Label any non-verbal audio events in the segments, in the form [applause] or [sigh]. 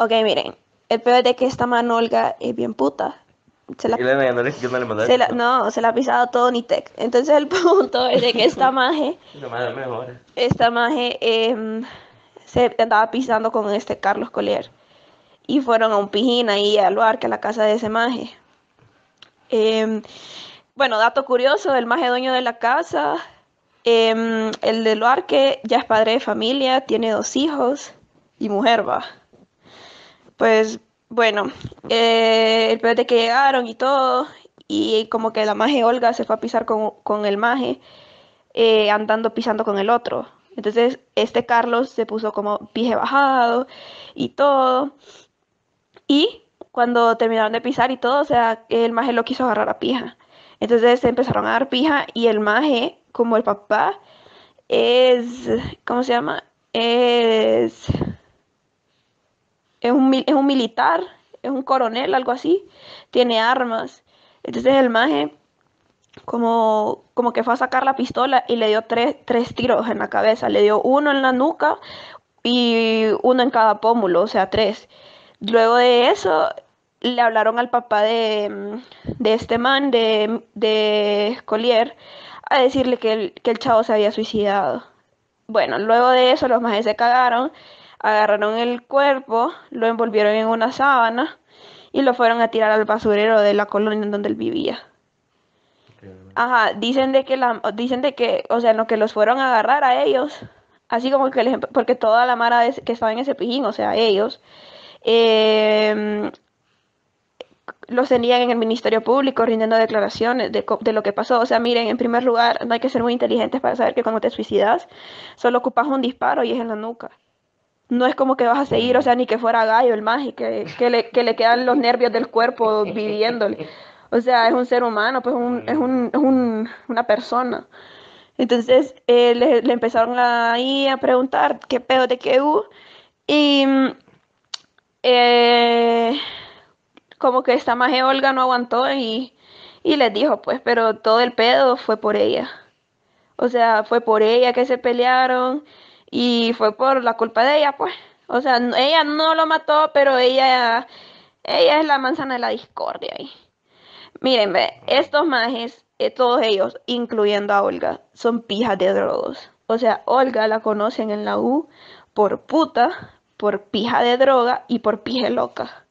Ok, miren. El peor es que esta Olga es bien puta. Se la, no, se la, no, se la ha pisado todo Nitec. Entonces el [laughs] punto es de que esta [laughs] maje. Esta maje em, se andaba pisando con este Carlos Collier. Y fueron a un pijín ahí a Luarque, a la casa de ese maje. Em, bueno, dato curioso, el maje dueño de la casa, em, el de Luarque ya es padre de familia, tiene dos hijos y mujer va pues bueno, eh, el peor que llegaron y todo, y como que la maje Olga se fue a pisar con, el maje, eh, andando pisando con el otro. Entonces este Carlos se puso como pije bajado y todo. Y cuando terminaron de pisar y todo, o sea, el maje lo quiso agarrar a pija. Entonces se empezaron a dar pija y el maje, como el papá, es, ¿cómo se llama? Es es un, militar, es un coronel, algo así, tiene armas. Entonces el maje como, como que fue a sacar la pistola y le dio tres, tres tiros en la cabeza, le dio uno en la nuca y uno en cada pómulo, o sea, tres. Luego de eso le hablaron al papá de, este man, de, Collier, a decirle que el, que el chavo se había suicidado. Bueno, luego de eso los majes se cagaron agarraron el cuerpo, lo envolvieron en una sábana y lo fueron a tirar al basurero de la colonia en donde él vivía. Ajá, dicen de que la, dicen de que, o sea, no que los fueron a agarrar a ellos, así como que porque toda la mara que estaba en ese pijín, o sea, ellos, eh, los tenían en el Ministerio Público rindiendo declaraciones de, de, lo que pasó. O sea, miren, en primer lugar, no hay que ser muy inteligentes para saber que cuando te suicidas, solo ocupas un disparo y es en la nuca no es como que vas a seguir, o sea, ni que fuera gallo el mágico que, que, le, que le quedan los nervios del cuerpo viviéndole. O sea, es un ser humano, pues es, un, una persona. Entonces eh, le, le, empezaron ahí a preguntar qué pedo de qué hubo. Y mm, eh, como que esta magia Olga no aguantó y, y les dijo, pues, pero todo el pedo fue por ella. O sea, fue por ella que se pelearon y fue por la culpa de ella, pues. O sea, ella no lo mató, pero ella, ella es la manzana de la discordia ahí. Miren, estos majes, eh, todos ellos, incluyendo a Olga, son pijas de drogas. O sea, Olga la conocen en la U por puta, por pija de droga y por pija loca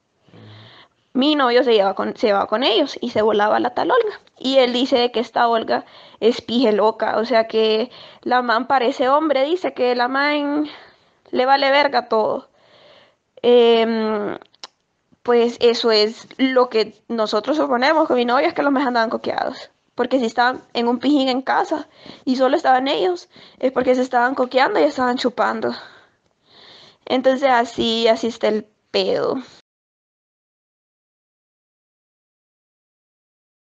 mi novio se, llevaba con, con ellos y se volaba la tal Olga. Y él dice que esta Olga es pije loca, o sea que la man parece hombre, dice que la man le vale verga todo. Em, pues eso es lo que nosotros suponemos que mi novio es que los más andaban coqueados. Porque si estaban en un pijín en casa y solo estaban ellos, es porque se estaban coqueando y estaban chupando. Entonces así, así está el pedo.